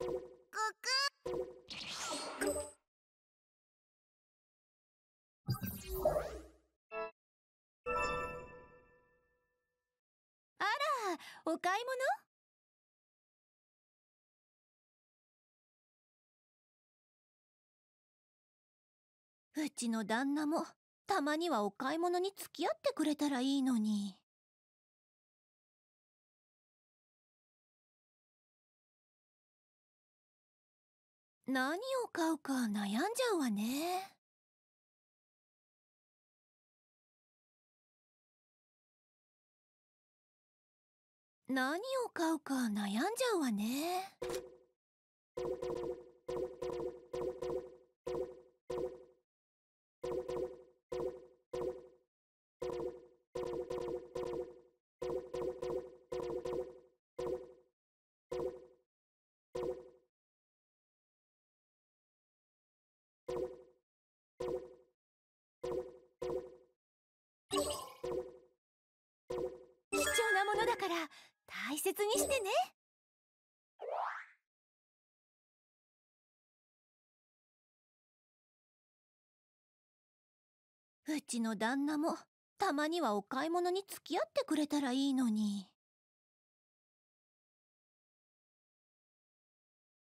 あらお買い物うちの旦那もたまにはお買い物に付き合ってくれたらいいのに。何を買うか悩んじゃうわね。何を買うか悩んじゃうわね。ものだから大切にしてねうちの旦那もたまにはお買い物に付き合ってくれたらいいのに。